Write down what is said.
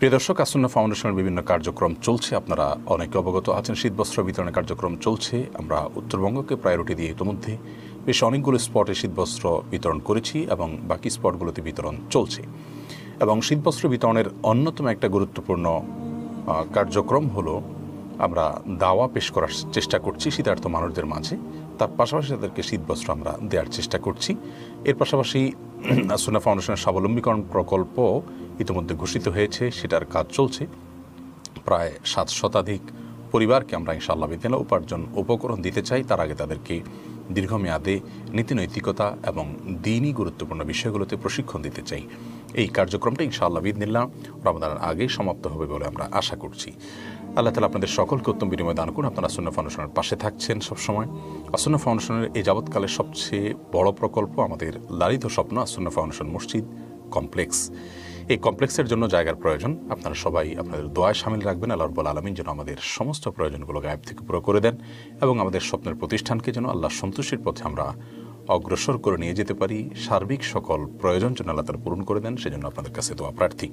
প্রিয় দর্শক আসন্ন ফাউন্ডেশনের বিভিন্ন কার্যক্রম চলছে আপনারা অনেকে অবগত আছেন শীতবস্ত্র বিতরণের কার্যক্রম চলছে আমরা উত্তরবঙ্গকে প্রায়োরিটি দিয়ে ইতিমধ্যে বেশ অনেকগুলো স্পটে শীতবস্ত্র বিতরণ করেছি এবং বাকি স্পটগুলোতে বিতরণ চলছে এবং শীতবস্ত্র বিতরণের অন্যতম একটা গুরুত্বপূর্ণ কার্যক্রম হলো আমরা দাওয়া পেশ করার চেষ্টা করছি শীতার্থ মানুষদের মাঝে তার পাশাপাশি তাদেরকে শীতবস্ত্র আমরা দেওয়ার চেষ্টা করছি এর পাশাপাশি সুনা ফাউন্ডেশনের স্বাবলম্বীকরণ প্রকল্প ইতিমধ্যে ঘোষিত হয়েছে সেটার কাজ চলছে প্রায় সাত শতাধিক পরিবারকে আমরা ইনশাআল্লাহ বিদ্যালয় উপার্জন উপকরণ দিতে চাই তার আগে তাদেরকে দীর্ঘমেয়াদে নীতিনৈতিকতা এবং দিনই গুরুত্বপূর্ণ বিষয়গুলোতে প্রশিক্ষণ দিতে চাই এই কার্যক্রমটা ইনশাআল্লাহ বিদিনিল্লাহ রমদানের আগেই সমাপ্ত হবে বলে আমরা আশা করছি আল্লাহ তালা আপনাদের সকলকে উত্তম বিনিময় দান করুন আপনারা সুন্না ফাউন্ডেশনের পাশে থাকছেন সবসময় আসন্ন ফাউন্ডেশনের এই যাবৎকালের সবচেয়ে বড় প্রকল্প আমাদের লালিত স্বপ্ন আসন্ন ফাউন্ডেশন মসজিদ কমপ্লেক্স এই কমপ্লেক্সের জন্য জায়গার প্রয়োজন আপনারা সবাই আপনাদের দোয়ায় সামিল রাখবেন আল্লাহ রব্বুল আলমিন যেন আমাদের সমস্ত প্রয়োজনগুলো গায়েব থেকে পুরো করে দেন এবং আমাদের স্বপ্নের প্রতিষ্ঠানকে যেন আল্লাহ সন্তুষ্টির পথে আমরা অগ্রসর করে নিয়ে যেতে পারি সার্বিক সকল প্রয়োজন যেন আল্লাহ তারা পূরণ করে দেন সেজন্য আপনাদের কাছে দোয়া প্রার্থী